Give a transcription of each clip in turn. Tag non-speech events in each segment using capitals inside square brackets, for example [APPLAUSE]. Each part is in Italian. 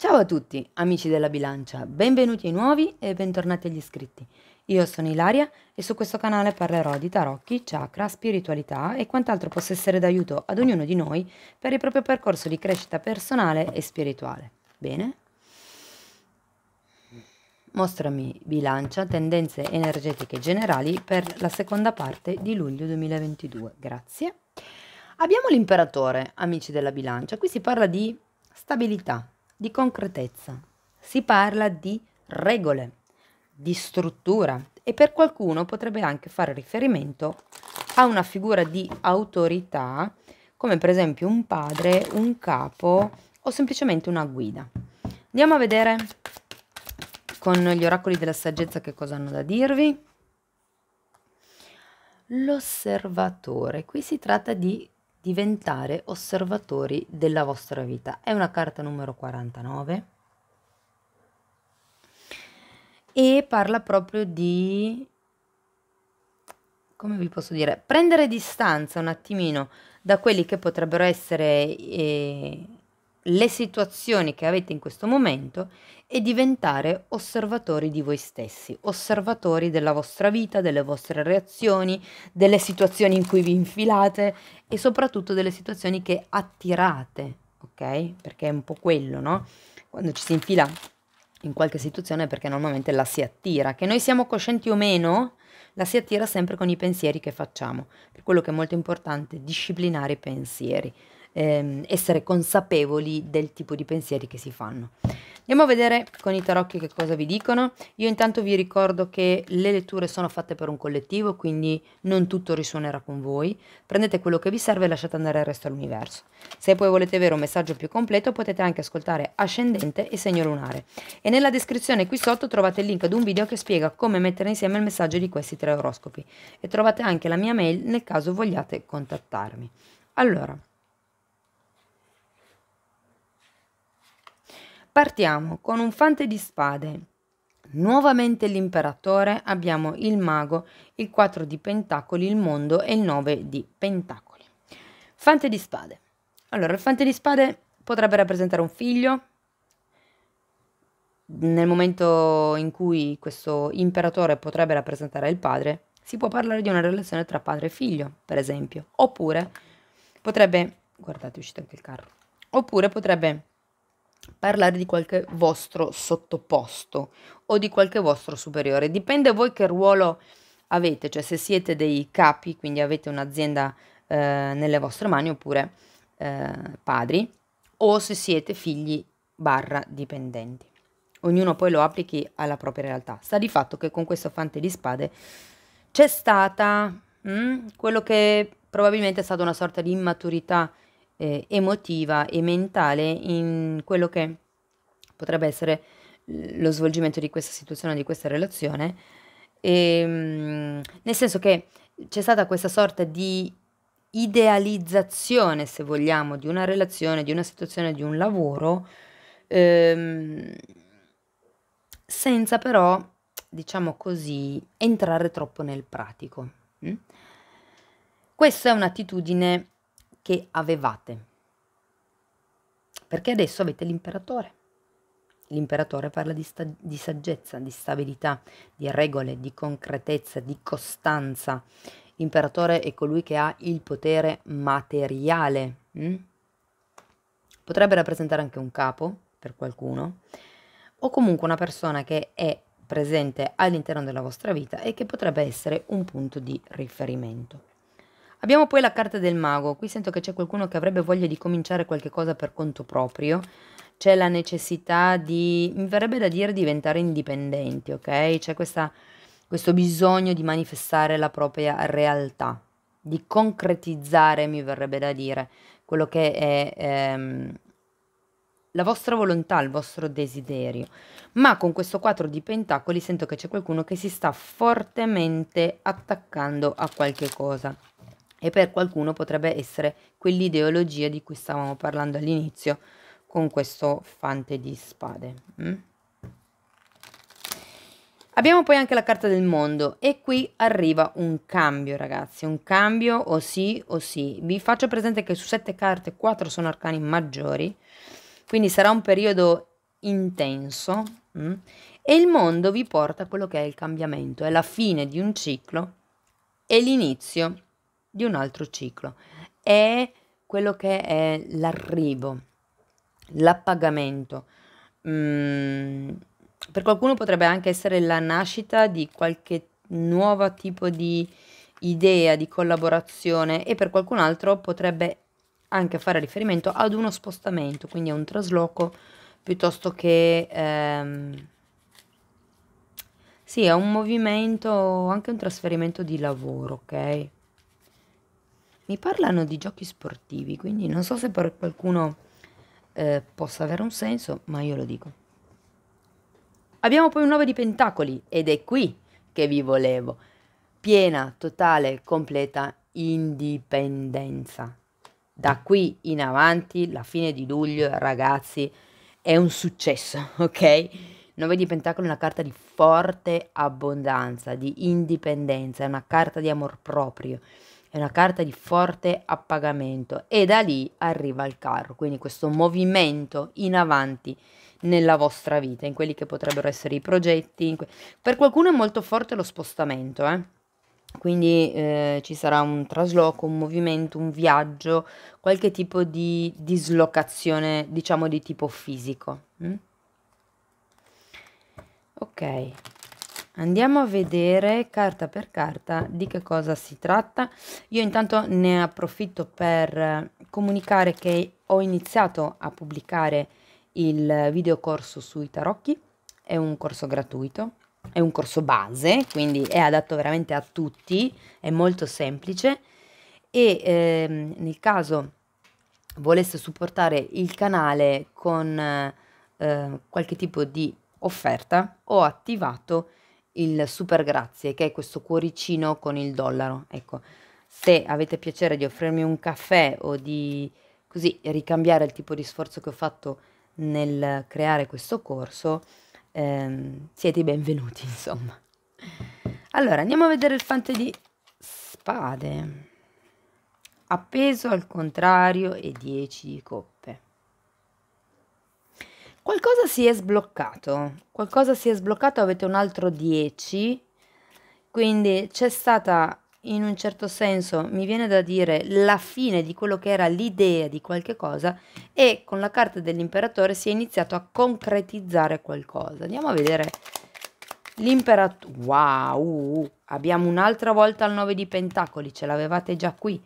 Ciao a tutti, amici della bilancia, benvenuti ai nuovi e bentornati agli iscritti. Io sono Ilaria e su questo canale parlerò di tarocchi, chakra, spiritualità e quant'altro possa essere d'aiuto ad ognuno di noi per il proprio percorso di crescita personale e spirituale. Bene? Mostrami bilancia, tendenze energetiche generali per la seconda parte di luglio 2022. Grazie. Abbiamo l'imperatore, amici della bilancia. Qui si parla di stabilità, di concretezza, si parla di regole, di struttura e per qualcuno potrebbe anche fare riferimento a una figura di autorità come per esempio un padre, un capo o semplicemente una guida. Andiamo a vedere con gli oracoli della saggezza che cosa hanno da dirvi. L'osservatore, qui si tratta di diventare osservatori della vostra vita. È una carta numero 49 e parla proprio di, come vi posso dire, prendere distanza un attimino da quelli che potrebbero essere eh, le situazioni che avete in questo momento e diventare osservatori di voi stessi, osservatori della vostra vita, delle vostre reazioni, delle situazioni in cui vi infilate e soprattutto delle situazioni che attirate, ok? Perché è un po' quello, no? Quando ci si infila in qualche situazione perché normalmente la si attira, che noi siamo coscienti o meno, la si attira sempre con i pensieri che facciamo, per quello che è molto importante disciplinare i pensieri ehm, essere consapevoli del tipo di pensieri che si fanno. Andiamo a vedere con i tarocchi che cosa vi dicono. Io intanto vi ricordo che le letture sono fatte per un collettivo, quindi non tutto risuonerà con voi. Prendete quello che vi serve e lasciate andare il resto all'universo. Se poi volete avere un messaggio più completo potete anche ascoltare Ascendente e Segno Lunare. E nella descrizione qui sotto trovate il link ad un video che spiega come mettere insieme il messaggio di questi tre oroscopi. E trovate anche la mia mail nel caso vogliate contattarmi. Allora, Partiamo con un fante di spade. Nuovamente l'imperatore, abbiamo il mago, il 4 di pentacoli, il mondo e il 9 di pentacoli. Fante di spade. Allora, il fante di spade potrebbe rappresentare un figlio. Nel momento in cui questo imperatore potrebbe rappresentare il padre, si può parlare di una relazione tra padre e figlio, per esempio. Oppure potrebbe, guardate, è uscito anche il carro. Oppure potrebbe parlare di qualche vostro sottoposto o di qualche vostro superiore. Dipende voi che ruolo avete, cioè se siete dei capi, quindi avete un'azienda eh, nelle vostre mani oppure eh, padri, o se siete figli barra dipendenti. Ognuno poi lo applichi alla propria realtà. Sta di fatto che con questo fante di spade c'è stata mh, mm, quello che probabilmente è stata una sorta di immaturità eh, emotiva e mentale in quello che potrebbe essere lo svolgimento di questa situazione, di questa relazione, e, ehm, nel senso che c'è stata questa sorta di idealizzazione, se vogliamo, di una relazione, di una situazione, di un lavoro, ehm, senza però, diciamo così, entrare troppo nel pratico. Mm? Questa è un'attitudine che avevate. Perché adesso avete l'imperatore. L'imperatore parla di, sta- di saggezza, di stabilità, di regole, di concretezza, di costanza. L'imperatore è colui che ha il potere materiale. Mm? Potrebbe rappresentare anche un capo per qualcuno o comunque una persona che è presente all'interno della vostra vita e che potrebbe essere un punto di riferimento. Abbiamo poi la carta del mago, qui sento che c'è qualcuno che avrebbe voglia di cominciare qualche cosa per conto proprio, c'è la necessità di, mi verrebbe da dire, diventare indipendenti, ok? C'è questo bisogno di manifestare la propria realtà, di concretizzare, mi verrebbe da dire, quello che è ehm, la vostra volontà, il vostro desiderio. Ma con questo 4 di pentacoli sento che c'è qualcuno che si sta fortemente attaccando a qualche cosa e per qualcuno potrebbe essere quell'ideologia di cui stavamo parlando all'inizio con questo fante di spade. Mm? Abbiamo poi anche la carta del mondo e qui arriva un cambio ragazzi, un cambio o sì o sì. Vi faccio presente che su sette carte quattro sono arcani maggiori, quindi sarà un periodo intenso mm? e il mondo vi porta a quello che è il cambiamento, è la fine di un ciclo e l'inizio di un altro ciclo. È quello che è l'arrivo, l'appagamento. Mm, per qualcuno potrebbe anche essere la nascita di qualche nuovo tipo di idea, di collaborazione e per qualcun altro potrebbe anche fare riferimento ad uno spostamento, quindi a un trasloco piuttosto che... Ehm, sì, è un movimento, anche un trasferimento di lavoro, ok? Mi parlano di giochi sportivi, quindi non so se per qualcuno eh, possa avere un senso, ma io lo dico. Abbiamo poi un 9 di pentacoli ed è qui che vi volevo. Piena, totale, completa indipendenza. Da qui in avanti, la fine di luglio, ragazzi, è un successo, [LAUGHS] ok? 9 di Pentacoli è una carta di forte abbondanza, di indipendenza, è una carta di amor proprio, è una carta di forte appagamento e da lì arriva il carro, quindi questo movimento in avanti nella vostra vita, in quelli che potrebbero essere i progetti. per qualcuno è molto forte lo spostamento, eh? quindi eh, ci sarà un trasloco, un movimento, un viaggio, qualche tipo di dislocazione, diciamo di tipo fisico. Mm? Ok. Andiamo a vedere carta per carta di che cosa si tratta. Io intanto ne approfitto per comunicare che ho iniziato a pubblicare il videocorso sui tarocchi. È un corso gratuito, è un corso base, quindi è adatto veramente a tutti, è molto semplice e ehm, nel caso volesse supportare il canale con eh, qualche tipo di offerta, ho attivato il il super grazie, che è questo cuoricino con il dollaro. Ecco, se avete piacere di offrirmi un caffè o di così ricambiare il tipo di sforzo che ho fatto nel creare questo corso, ehm, siete i benvenuti, [LAUGHS] insomma. Allora, andiamo a vedere il fante di spade. Appeso al contrario e 10 di coppe. Qualcosa si è sbloccato, qualcosa si è sbloccato, avete un altro 10, quindi c'è stata in un certo senso, mi viene da dire, la fine di quello che era l'idea di qualche cosa e con la carta dell'imperatore si è iniziato a concretizzare qualcosa. Andiamo a vedere l'imperatore. Wow, abbiamo un'altra volta il 9 di pentacoli, ce l'avevate già qui.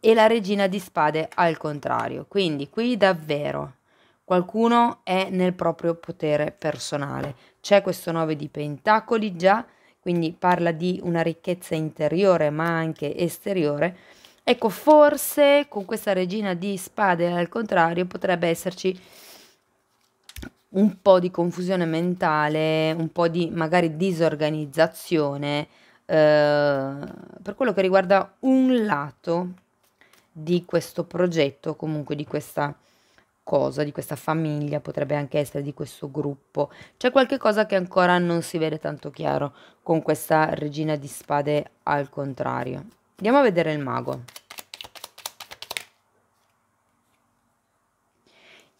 E la regina di spade al contrario. Quindi qui davvero qualcuno è nel proprio potere personale. C'è questo 9 di pentacoli già, quindi parla di una ricchezza interiore ma anche esteriore. Ecco, forse con questa regina di spade al contrario potrebbe esserci un po' di confusione mentale, un po' di magari disorganizzazione eh, per quello che riguarda un lato di questo progetto, comunque di questa cosa, di questa famiglia, potrebbe anche essere di questo gruppo. C'è qualche cosa che ancora non si vede tanto chiaro con questa regina di spade al contrario. Andiamo a vedere il mago.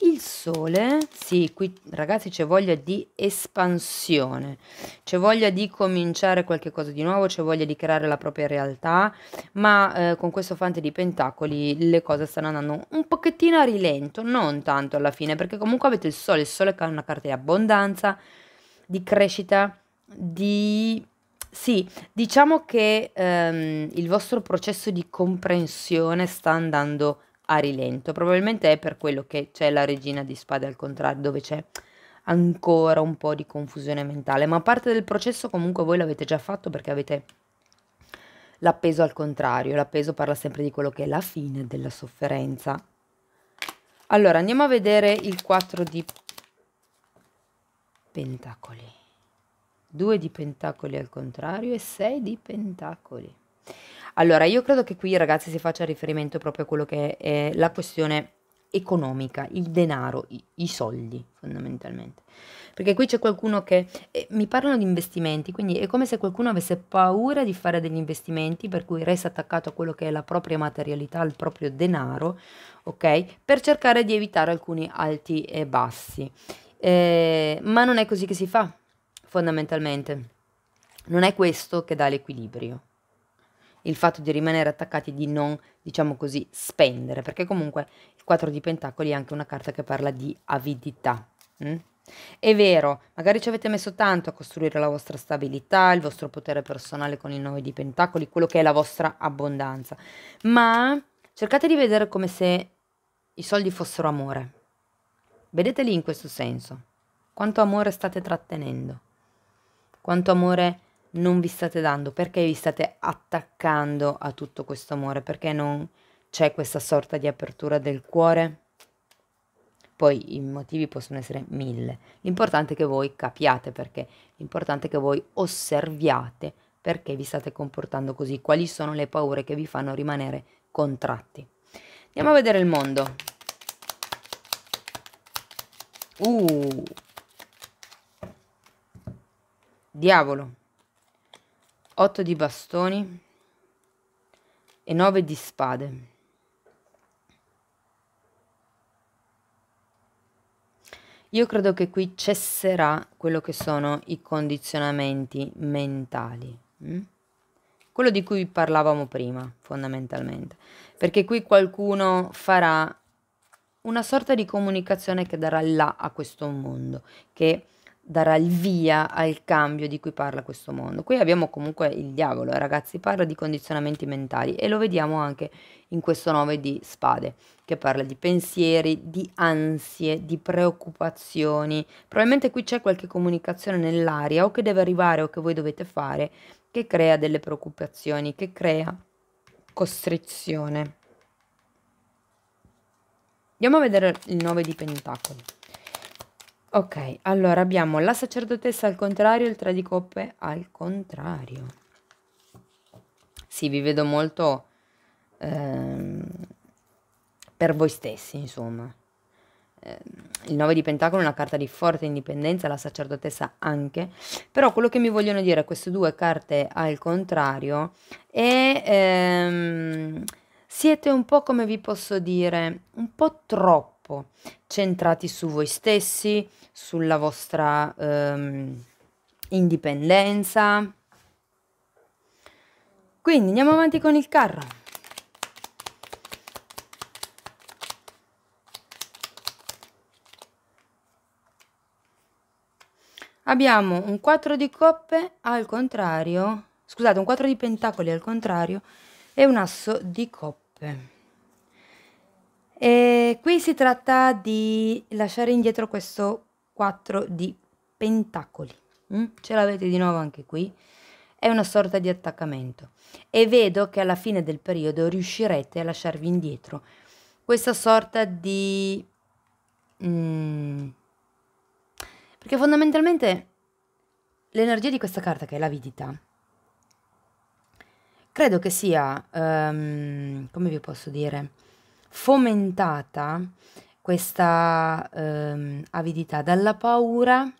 il sole, sì, qui ragazzi c'è voglia di espansione, c'è voglia di cominciare qualcosa di nuovo, c'è voglia di creare la propria realtà, ma eh, con questo fante di pentacoli le cose stanno andando un pochettino a rilento, non tanto alla fine, perché comunque avete il sole, il sole è una carta di abbondanza, di crescita, di... Sì, diciamo che ehm, il vostro processo di comprensione sta andando a a rilento. Probabilmente è per quello che c'è la regina di spade al contrario, dove c'è ancora un po' di confusione mentale, ma parte del processo comunque voi l'avete già fatto perché avete l'appeso al contrario, l'appeso parla sempre di quello che è la fine della sofferenza. Allora, andiamo a vedere il 4 di pentacoli. 2 di pentacoli al contrario e 6 di pentacoli. Allora, io credo che qui ragazzi si faccia riferimento proprio a quello che è la questione economica, il denaro, i, i soldi fondamentalmente. Perché qui c'è qualcuno che eh, mi parlano di investimenti, quindi è come se qualcuno avesse paura di fare degli investimenti, per cui resta attaccato a quello che è la propria materialità, al proprio denaro, ok? Per cercare di evitare alcuni alti e bassi. Eh, ma non è così che si fa, fondamentalmente. Non è questo che dà l'equilibrio il fatto di rimanere attaccati, di non, diciamo così, spendere, perché comunque il 4 di Pentacoli è anche una carta che parla di avidità. Mm? È vero, magari ci avete messo tanto a costruire la vostra stabilità, il vostro potere personale con il 9 di Pentacoli, quello che è la vostra abbondanza, ma cercate di vedere come se i soldi fossero amore. Vedeteli in questo senso. Quanto amore state trattenendo? Quanto amore non vi state dando, perché vi state attaccando a tutto questo amore, perché non c'è questa sorta di apertura del cuore. Poi i motivi possono essere mille. L'importante è che voi capiate perché, l'importante è che voi osserviate perché vi state comportando così, quali sono le paure che vi fanno rimanere contratti. Andiamo a vedere il mondo. Uh. Diavolo. 8 di bastoni e 9 di spade. Io credo che qui cesserà quello che sono i condizionamenti mentali. Mm? Quello di cui parlavamo prima, fondamentalmente. Perché qui qualcuno farà una sorta di comunicazione che darà là a questo mondo, che darà il via al cambio di cui parla questo mondo. Qui abbiamo comunque il diavolo, eh, ragazzi, parla di condizionamenti mentali e lo vediamo anche in questo 9 di spade, che parla di pensieri, di ansie, di preoccupazioni. Probabilmente qui c'è qualche comunicazione nell'aria o che deve arrivare o che voi dovete fare che crea delle preoccupazioni, che crea costrizione. Andiamo a vedere il 9 di pentacoli. Ok, allora abbiamo la sacerdotessa al contrario e il 3 di coppe al contrario. Sì, vi vedo molto ehm, per voi stessi, insomma. Eh, il 9 di Pentacolo è una carta di forte indipendenza, la sacerdotessa anche, però quello che mi vogliono dire queste due carte al contrario è ehm, siete un po' come vi posso dire, un po' troppo troppo, centrati su voi stessi, sulla vostra ehm, indipendenza. Quindi andiamo avanti con il carro. abbiamo un 4 di coppe al contrario, scusate, un 4 di pentacoli al contrario e un asso di coppe. E qui si tratta di lasciare indietro questo 4 di pentacoli. Mm? Ce l'avete di nuovo anche qui. È una sorta di attaccamento. E vedo che alla fine del periodo riuscirete a lasciarvi indietro questa sorta di... Mm, perché fondamentalmente l'energia di questa carta, che è l'avidità, credo che sia... Um, come vi posso dire? fomentata questa ehm, avidità dalla paura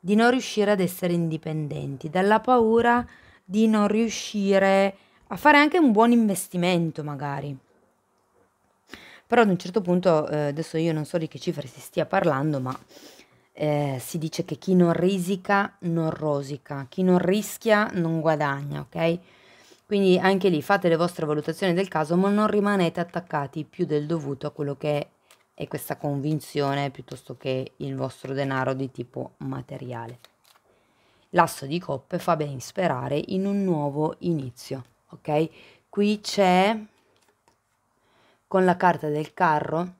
di non riuscire ad essere indipendenti, dalla paura di non riuscire a fare anche un buon investimento magari. Però ad un certo punto, eh, adesso io non so di che cifre si stia parlando, ma eh, si dice che chi non risica non rosica, chi non rischia non guadagna, ok? Quindi anche lì fate le vostre valutazioni del caso, ma non rimanete attaccati più del dovuto a quello che è questa convinzione piuttosto che il vostro denaro di tipo materiale. L'asso di coppe fa ben sperare in un nuovo inizio, ok? Qui c'è con la carta del carro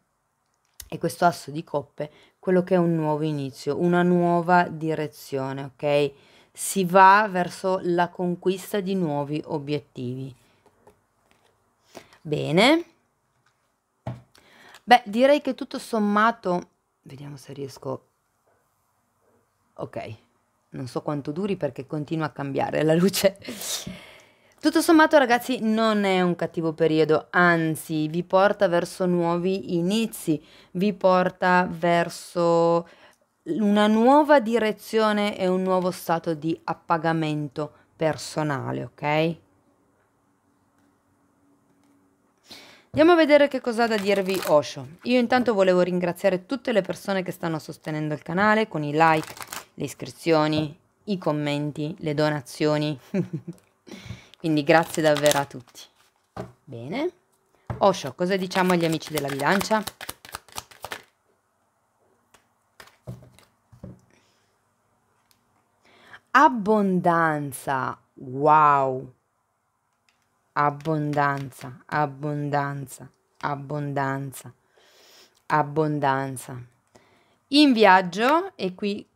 e questo asso di coppe quello che è un nuovo inizio, una nuova direzione, ok? si va verso la conquista di nuovi obiettivi. Bene. Beh, direi che tutto sommato, vediamo se riesco... Ok, non so quanto duri perché continua a cambiare la luce. Tutto sommato ragazzi non è un cattivo periodo, anzi vi porta verso nuovi inizi, vi porta verso una nuova direzione e un nuovo stato di appagamento personale, ok? Andiamo a vedere che cosa ha da dirvi Osho. Io intanto volevo ringraziare tutte le persone che stanno sostenendo il canale con i like, le iscrizioni, i commenti, le donazioni. [LAUGHS] Quindi grazie davvero a tutti. Bene. Osho, cosa diciamo agli amici della bilancia? abbondanza. Wow. Abbondanza, abbondanza, abbondanza, abbondanza. In viaggio, e qui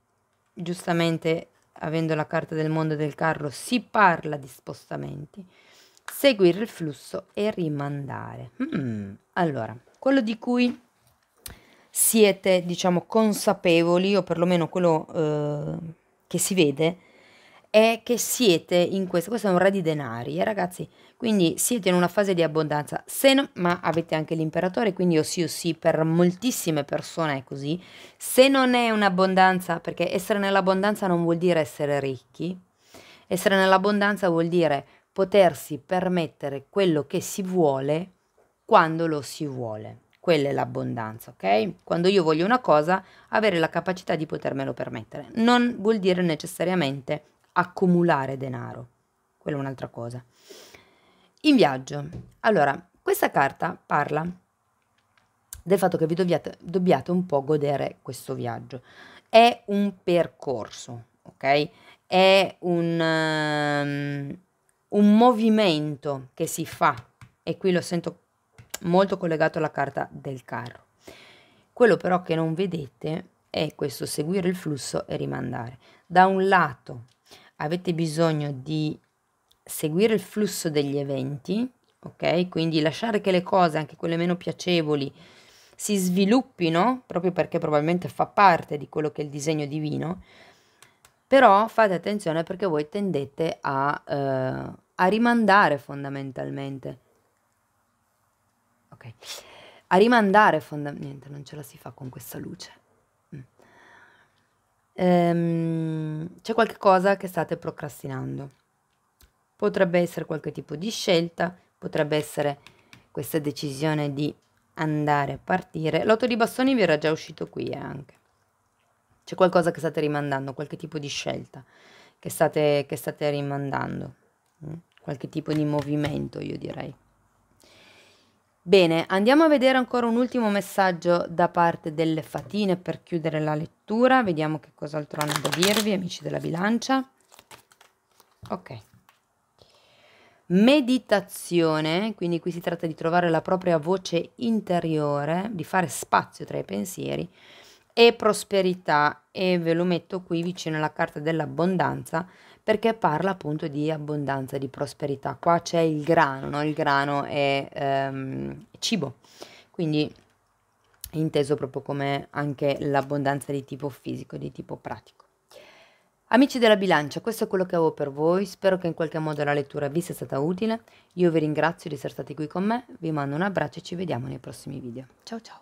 giustamente avendo la carta del mondo del carro si parla di spostamenti, seguire il flusso e rimandare. Mm. Allora, quello di cui siete, diciamo, consapevoli, o perlomeno quello eh, che si vede, è che siete in questo, questo è un re di denari, eh, ragazzi, quindi siete in una fase di abbondanza, se no, ma avete anche l'imperatore, quindi o sì o sì, per moltissime persone è così, se non è un'abbondanza, perché essere nell'abbondanza non vuol dire essere ricchi, essere nell'abbondanza vuol dire potersi permettere quello che si vuole quando lo si vuole. Quella è l'abbondanza, ok? Quando io voglio una cosa, avere la capacità di potermelo permettere. Non vuol dire necessariamente accumulare denaro. Quella è un'altra cosa. In viaggio. Allora, questa carta parla del fatto che vi dobbiate, dobbiate un po' godere questo viaggio. È un percorso, ok? È un, um, un movimento che si fa e qui lo sento molto collegato alla carta del carro. Quello però che non vedete è questo seguire il flusso e rimandare. Da un lato avete bisogno di seguire il flusso degli eventi, ok? Quindi lasciare che le cose, anche quelle meno piacevoli, si sviluppino, proprio perché probabilmente fa parte di quello che è il disegno divino, però fate attenzione perché voi tendete a, eh, a rimandare fondamentalmente. Ok, a rimandare fondamentalmente, niente, non ce la si fa con questa luce ehm, c'è qualche cosa che state procrastinando. Potrebbe essere qualche tipo di scelta, potrebbe essere questa decisione di andare a partire. L'otto di bastoni vi era già uscito qui eh, anche. C'è qualcosa che state rimandando, qualche tipo di scelta che state, che state rimandando, mm? qualche tipo di movimento, io direi. Bene, andiamo a vedere ancora un ultimo messaggio da parte delle fatine per chiudere la lettura. Vediamo che cos'altro hanno da dirvi, amici della bilancia. Ok. Meditazione, quindi qui si tratta di trovare la propria voce interiore, di fare spazio tra i pensieri e prosperità e ve lo metto qui vicino alla carta dell'abbondanza perché parla appunto di abbondanza, di prosperità. Qua c'è il grano, no? il grano è ehm, cibo, quindi inteso proprio come anche l'abbondanza di tipo fisico, di tipo pratico. Amici della bilancia, questo è quello che avevo per voi, spero che in qualche modo la lettura vi sia stata utile, io vi ringrazio di essere stati qui con me, vi mando un abbraccio e ci vediamo nei prossimi video. Ciao ciao!